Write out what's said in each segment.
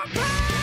my pain!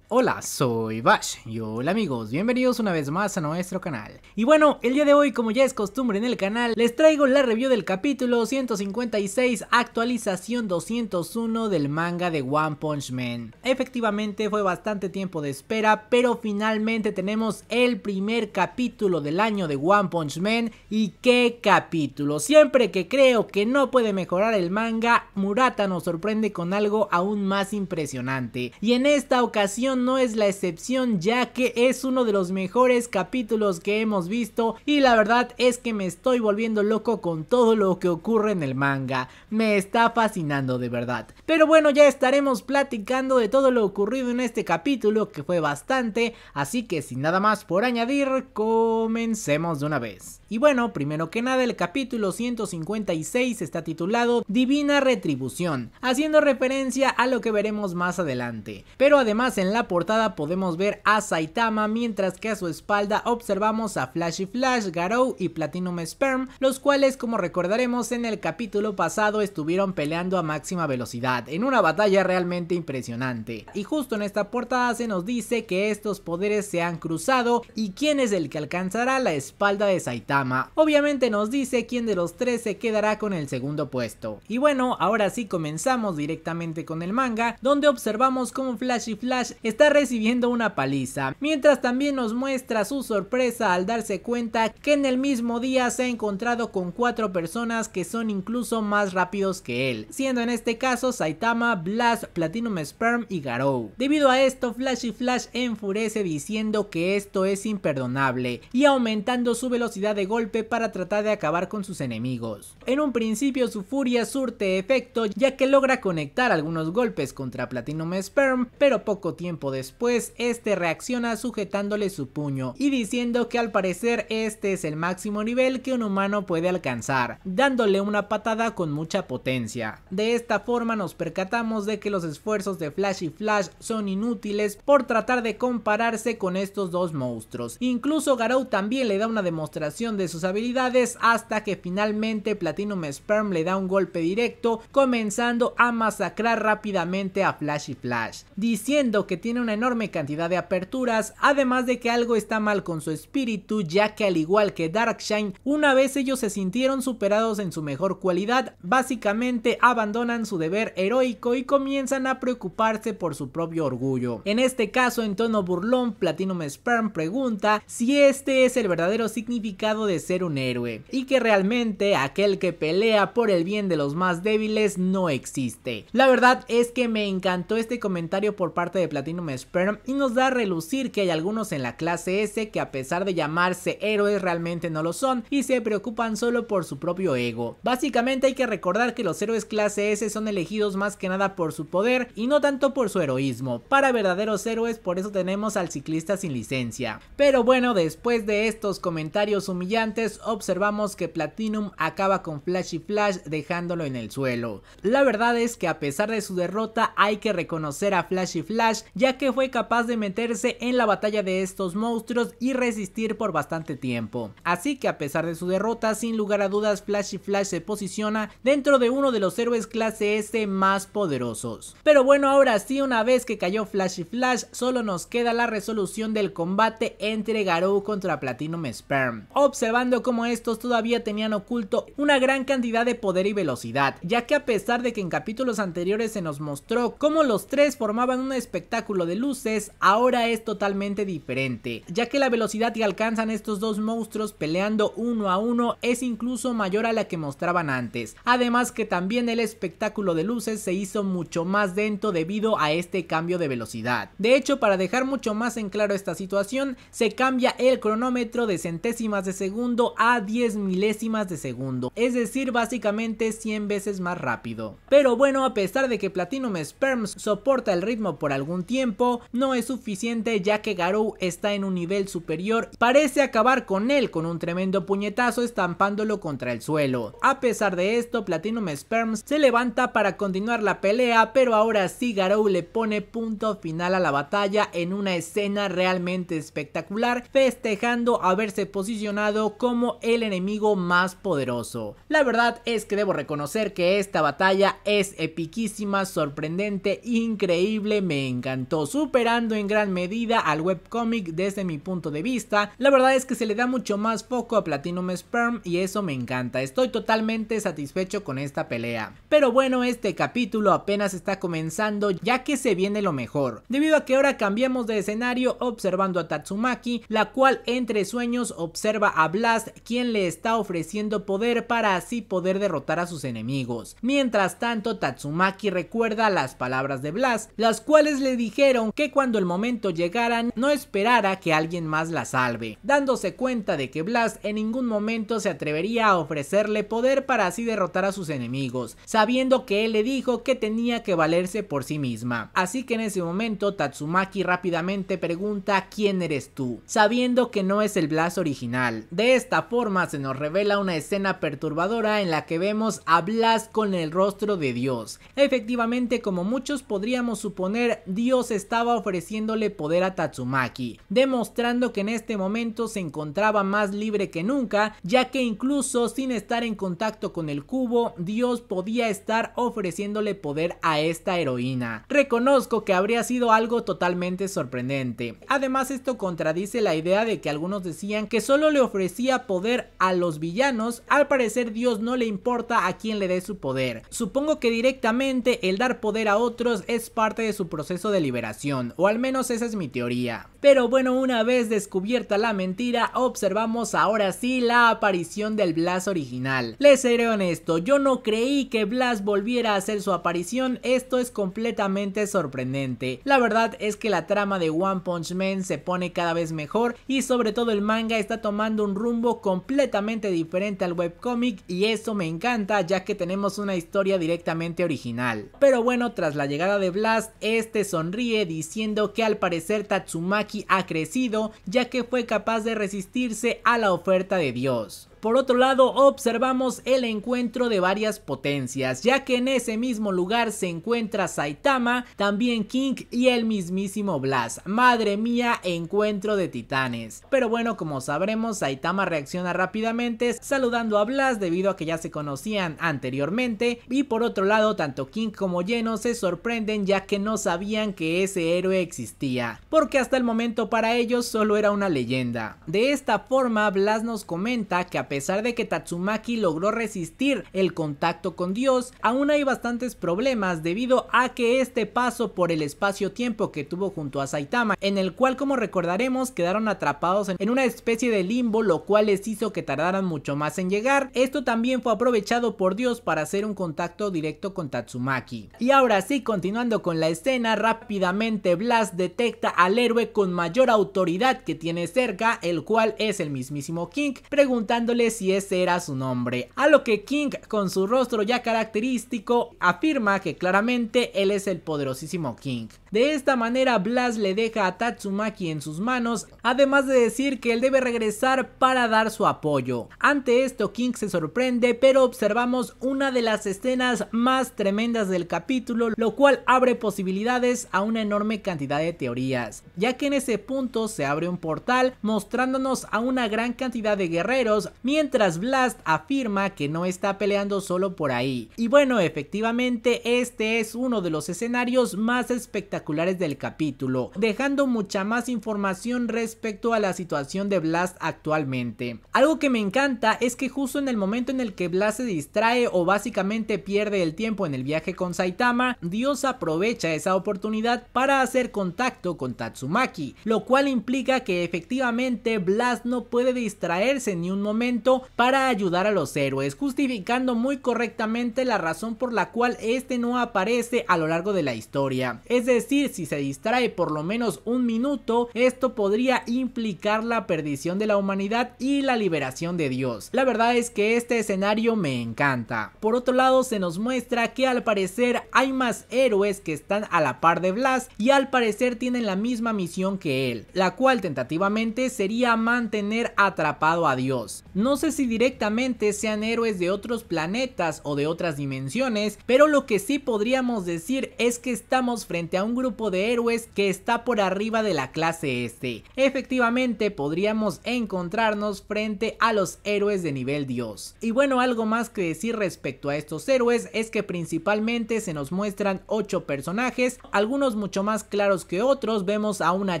Hola, soy Bash y hola amigos, bienvenidos una vez más a nuestro canal. Y bueno, el día de hoy como ya es costumbre en el canal, les traigo la review del capítulo 156 actualización 201 del manga de One Punch Man. Efectivamente fue bastante tiempo de espera, pero finalmente tenemos el primer capítulo del año de One Punch Man y qué capítulo. Siempre que creo que no puede mejorar el manga, Murata nos sorprende con algo aún más impresionante. Y en esta ocasión no es la excepción ya que es uno de los mejores capítulos que hemos visto y la verdad es que me estoy volviendo loco con todo lo que ocurre en el manga. Me está fascinando de verdad. Pero bueno, ya estaremos platicando de todo lo ocurrido en este capítulo que fue bastante, así que sin nada más por añadir, comencemos de una vez. Y bueno, primero que nada el capítulo 156 está titulado Divina Retribución, haciendo referencia a lo que veremos más adelante. Pero además en la portada podemos ver a Saitama, mientras que a su espalda observamos a Flash y Flash, Garou y Platinum Sperm, los cuales como recordaremos en el capítulo pasado estuvieron peleando a máxima velocidad, en una batalla realmente impresionante. Y justo en esta portada se nos dice que estos poderes se han cruzado y quién es el que alcanzará la espalda de Saitama. Obviamente nos dice quién de los tres se quedará con el segundo puesto. Y bueno, ahora sí comenzamos directamente con el manga, donde observamos cómo Flash y Flash está está recibiendo una paliza, mientras también nos muestra su sorpresa al darse cuenta que en el mismo día se ha encontrado con cuatro personas que son incluso más rápidos que él, siendo en este caso Saitama, Blast, Platinum Sperm y Garou. Debido a esto, Flashy Flash enfurece diciendo que esto es imperdonable y aumentando su velocidad de golpe para tratar de acabar con sus enemigos. En un principio su furia surte efecto ya que logra conectar algunos golpes contra Platinum Sperm, pero poco tiempo después, este reacciona sujetándole su puño y diciendo que al parecer este es el máximo nivel que un humano puede alcanzar, dándole una patada con mucha potencia. De esta forma nos percatamos de que los esfuerzos de Flash y Flash son inútiles por tratar de compararse con estos dos monstruos. Incluso Garou también le da una demostración de sus habilidades hasta que finalmente Platinum Sperm le da un golpe directo comenzando a masacrar rápidamente a Flash y Flash, diciendo que tiene una enorme cantidad de aperturas, además de que algo está mal con su espíritu, ya que al igual que Darkshine, una vez ellos se sintieron superados en su mejor cualidad, básicamente abandonan su deber heroico y comienzan a preocuparse por su propio orgullo. En este caso, en tono burlón, Platinum Sperm pregunta si este es el verdadero significado de ser un héroe, y que realmente aquel que pelea por el bien de los más débiles no existe. La verdad es que me encantó este comentario por parte de Platinum Sperm y nos da a relucir que hay algunos en la clase S que a pesar de llamarse héroes realmente no lo son y se preocupan solo por su propio ego. Básicamente hay que recordar que los héroes clase S son elegidos más que nada por su poder y no tanto por su heroísmo. Para verdaderos héroes por eso tenemos al ciclista sin licencia. Pero bueno, después de estos comentarios humillantes observamos que Platinum acaba con Flashy Flash dejándolo en el suelo. La verdad es que a pesar de su derrota hay que reconocer a Flashy Flash ya que fue capaz de meterse en la batalla de estos monstruos y resistir por bastante tiempo. Así que a pesar de su derrota, sin lugar a dudas Flash Y Flash se posiciona dentro de uno de los héroes clase S más poderosos. Pero bueno, ahora sí, una vez que cayó Flash y Flash, solo nos queda la resolución del combate entre Garou contra Platinum Sperm. Observando cómo estos todavía tenían oculto una gran cantidad de poder y velocidad, ya que a pesar de que en capítulos anteriores se nos mostró cómo los tres formaban un espectáculo de luces, ahora es totalmente diferente, ya que la velocidad que alcanzan estos dos monstruos peleando uno a uno es incluso mayor a la que mostraban antes, además que también el espectáculo de luces se hizo mucho más lento debido a este cambio de velocidad. De hecho, para dejar mucho más en claro esta situación, se cambia el cronómetro de centésimas de segundo a 10 milésimas de segundo, es decir, básicamente 100 veces más rápido. Pero bueno, a pesar de que Platinum Sperms soporta el ritmo por algún tiempo, no es suficiente ya que Garou está en un nivel superior. Parece acabar con él con un tremendo puñetazo estampándolo contra el suelo. A pesar de esto, Platinum Sperms se levanta para continuar la pelea, pero ahora sí Garou le pone punto final a la batalla en una escena realmente espectacular, festejando haberse posicionado como el enemigo más poderoso. La verdad es que debo reconocer que esta batalla es epiquísima, sorprendente, increíble, me encantó superando en gran medida al webcomic desde mi punto de vista. La verdad es que se le da mucho más foco a Platinum Sperm y eso me encanta. Estoy totalmente satisfecho con esta pelea. Pero bueno, este capítulo apenas está comenzando ya que se viene lo mejor. Debido a que ahora cambiamos de escenario observando a Tatsumaki, la cual entre sueños observa a Blast quien le está ofreciendo poder para así poder derrotar a sus enemigos. Mientras tanto, Tatsumaki recuerda las palabras de Blast, las cuales le dijeron que cuando el momento llegara no esperara que alguien más la salve, dándose cuenta de que Blast en ningún momento se atrevería a ofrecerle poder para así derrotar a sus enemigos, sabiendo que él le dijo que tenía que valerse por sí misma. Así que en ese momento Tatsumaki rápidamente pregunta ¿quién eres tú? Sabiendo que no es el Blast original. De esta forma se nos revela una escena perturbadora en la que vemos a Blast con el rostro de Dios. Efectivamente como muchos podríamos suponer Dios es estaba ofreciéndole poder a Tatsumaki, demostrando que en este momento se encontraba más libre que nunca, ya que incluso sin estar en contacto con el cubo, Dios podía estar ofreciéndole poder a esta heroína. Reconozco que habría sido algo totalmente sorprendente. Además esto contradice la idea de que algunos decían que solo le ofrecía poder a los villanos, al parecer Dios no le importa a quién le dé su poder. Supongo que directamente el dar poder a otros es parte de su proceso de liberación o al menos esa es mi teoría. Pero bueno, una vez descubierta la mentira, observamos ahora sí la aparición del Blast original. Les seré honesto, yo no creí que Blast volviera a hacer su aparición, esto es completamente sorprendente. La verdad es que la trama de One Punch Man se pone cada vez mejor y sobre todo el manga está tomando un rumbo completamente diferente al webcomic y eso me encanta ya que tenemos una historia directamente original. Pero bueno, tras la llegada de Blast, este sonríe diciendo que al parecer Tatsumaki ha crecido ya que fue capaz de resistirse a la oferta de Dios. Por otro lado, observamos el encuentro de varias potencias, ya que en ese mismo lugar se encuentra Saitama, también King y el mismísimo Blas. Madre mía, encuentro de titanes. Pero bueno, como sabremos, Saitama reacciona rápidamente saludando a Blas debido a que ya se conocían anteriormente y por otro lado, tanto King como Lleno se sorprenden ya que no sabían que ese héroe existía, porque hasta el momento para ellos solo era una leyenda. De esta forma, Blas nos comenta que a a pesar de que Tatsumaki logró resistir el contacto con Dios, aún hay bastantes problemas debido a que este paso por el espacio-tiempo que tuvo junto a Saitama, en el cual como recordaremos quedaron atrapados en una especie de limbo lo cual les hizo que tardaran mucho más en llegar, esto también fue aprovechado por Dios para hacer un contacto directo con Tatsumaki. Y ahora sí, continuando con la escena, rápidamente blast detecta al héroe con mayor autoridad que tiene cerca, el cual es el mismísimo King, preguntándole si ese era su nombre, a lo que King con su rostro ya característico afirma que claramente él es el poderosísimo King. De esta manera Blast le deja a Tatsumaki en sus manos, además de decir que él debe regresar para dar su apoyo. Ante esto King se sorprende, pero observamos una de las escenas más tremendas del capítulo, lo cual abre posibilidades a una enorme cantidad de teorías, ya que en ese punto se abre un portal mostrándonos a una gran cantidad de guerreros, mientras Blast afirma que no está peleando solo por ahí. Y bueno, efectivamente este es uno de los escenarios más espectaculares del capítulo, dejando mucha más información respecto a la situación de Blast actualmente. Algo que me encanta es que justo en el momento en el que Blast se distrae o básicamente pierde el tiempo en el viaje con Saitama, Dios aprovecha esa oportunidad para hacer contacto con Tatsumaki, lo cual implica que efectivamente Blast no puede distraerse ni un momento para ayudar a los héroes, justificando muy correctamente la razón por la cual este no aparece a lo largo de la historia. Es decir, si se distrae por lo menos un minuto, esto podría implicar la perdición de la humanidad y la liberación de Dios. La verdad es que este escenario me encanta. Por otro lado, se nos muestra que al parecer hay más héroes que están a la par de Blas y al parecer tienen la misma misión que él, la cual tentativamente sería mantener atrapado a Dios. No sé si directamente sean héroes de otros planetas o de otras dimensiones, pero lo que sí podríamos decir es que estamos frente a un grupo de héroes que está por arriba de la clase este. Efectivamente podríamos encontrarnos frente a los héroes de nivel dios. Y bueno algo más que decir respecto a estos héroes es que principalmente se nos muestran 8 personajes, algunos mucho más claros que otros, vemos a una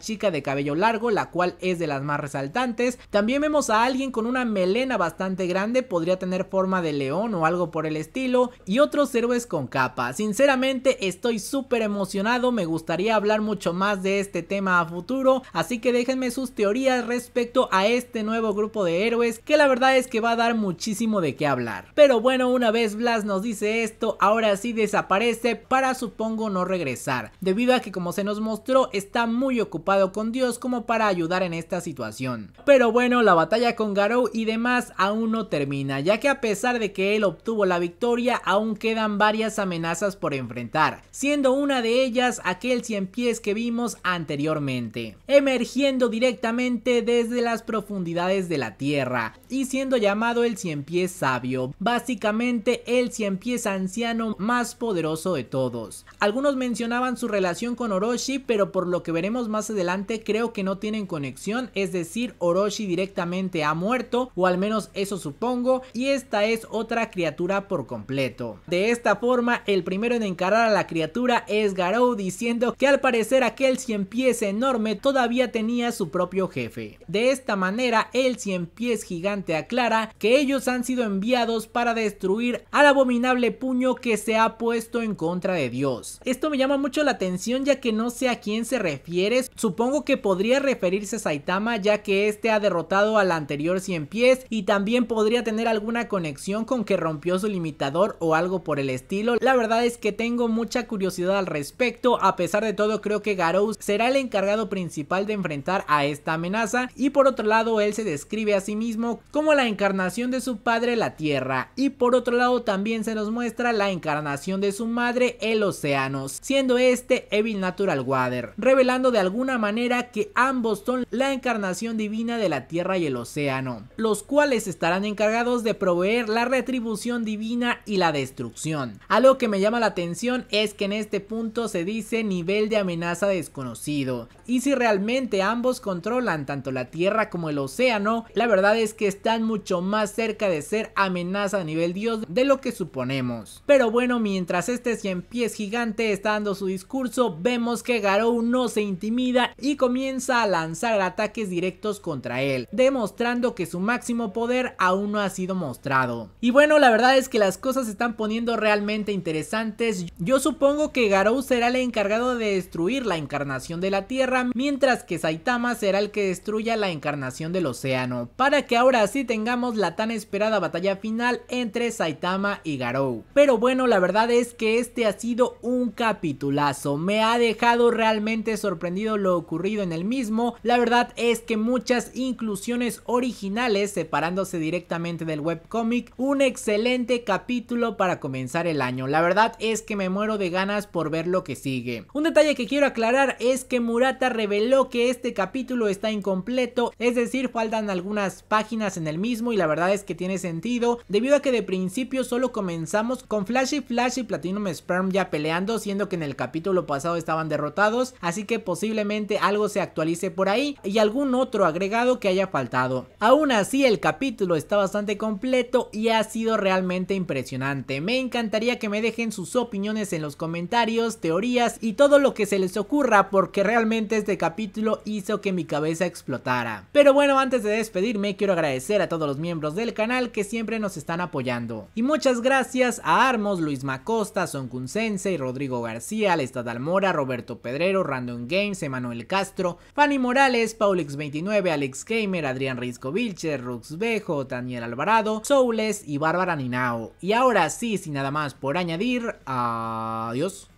chica de cabello largo la cual es de las más resaltantes, también vemos a alguien con una melena bastante grande, podría tener forma de león o algo por el estilo, y otros héroes con capa. Sinceramente estoy súper emocionado, me me gustaría hablar mucho más de este tema a futuro, así que déjenme sus teorías respecto a este nuevo grupo de héroes que la verdad es que va a dar muchísimo de qué hablar. Pero bueno, una vez Blas nos dice esto, ahora sí desaparece para supongo no regresar, debido a que como se nos mostró está muy ocupado con Dios como para ayudar en esta situación. Pero bueno, la batalla con Garou y demás aún no termina, ya que a pesar de que él obtuvo la victoria, aún quedan varias amenazas por enfrentar, siendo una de ellas aquel cien pies que vimos anteriormente, emergiendo directamente desde las profundidades de la tierra y siendo llamado el cien pies sabio, básicamente el cien pies anciano más poderoso de todos. Algunos mencionaban su relación con Orochi, pero por lo que veremos más adelante creo que no tienen conexión, es decir, Orochi directamente ha muerto, o al menos eso supongo, y esta es otra criatura por completo. De esta forma, el primero en encarar a la criatura es Garou diciendo que al parecer aquel cien pies enorme todavía tenía su propio jefe. De esta manera el cien pies gigante aclara que ellos han sido enviados para destruir al abominable puño que se ha puesto en contra de Dios. Esto me llama mucho la atención ya que no sé a quién se refiere, supongo que podría referirse a Saitama ya que este ha derrotado al anterior cien pies y también podría tener alguna conexión con que rompió su limitador o algo por el estilo. La verdad es que tengo mucha curiosidad al respecto a a pesar de todo creo que Garous será el encargado principal de enfrentar a esta amenaza y por otro lado él se describe a sí mismo como la encarnación de su padre la tierra y por otro lado también se nos muestra la encarnación de su madre el océano siendo este Evil Natural Water revelando de alguna manera que ambos son la encarnación divina de la tierra y el océano los cuales estarán encargados de proveer la retribución divina y la destrucción. Algo que me llama la atención es que en este punto se dice nivel de amenaza desconocido. Y si realmente ambos controlan tanto la Tierra como el océano, la verdad es que están mucho más cerca de ser amenaza a nivel dios de lo que suponemos. Pero bueno, mientras este 100 pies gigante está dando su discurso, vemos que Garou no se intimida y comienza a lanzar ataques directos contra él, demostrando que su máximo poder aún no ha sido mostrado. Y bueno, la verdad es que las cosas se están poniendo realmente interesantes. Yo supongo que Garou será el encargado de destruir la encarnación de la Tierra, mientras que Saitama será el que destruya la encarnación del océano, para que ahora sí tengamos la tan esperada batalla final entre Saitama y Garou. Pero bueno, la verdad es que este ha sido un capitulazo, me ha dejado realmente sorprendido lo ocurrido en el mismo, la verdad es que muchas inclusiones originales separándose directamente del webcomic, un excelente capítulo para comenzar el año, la verdad es que me muero de ganas por ver lo que sigue. Un detalle que quiero aclarar es que Murata reveló que este capítulo está incompleto, es decir, faltan algunas páginas en el mismo y la verdad es que tiene sentido, debido a que de principio solo comenzamos con Flashy Flash y Platinum Sperm ya peleando, siendo que en el capítulo pasado estaban derrotados, así que posiblemente algo se actualice por ahí y algún otro agregado que haya faltado. Aún así, el capítulo está bastante completo y ha sido realmente impresionante. Me encantaría que me dejen sus opiniones en los comentarios, teorías y todo lo que se les ocurra porque realmente este capítulo hizo que mi cabeza explotara. Pero bueno, antes de despedirme quiero agradecer a todos los miembros del canal que siempre nos están apoyando. Y muchas gracias a Armos, Luis Macosta, Son y Rodrigo García, Alestad Almora, Roberto Pedrero, Random Games, Emanuel Castro, Fanny Morales, Paulix29, Alex Gamer, Adrián Risco Vilcher, Rux Bejo, Daniel Alvarado, Soules y Bárbara Ninao. Y ahora sí, sin nada más por añadir, adiós.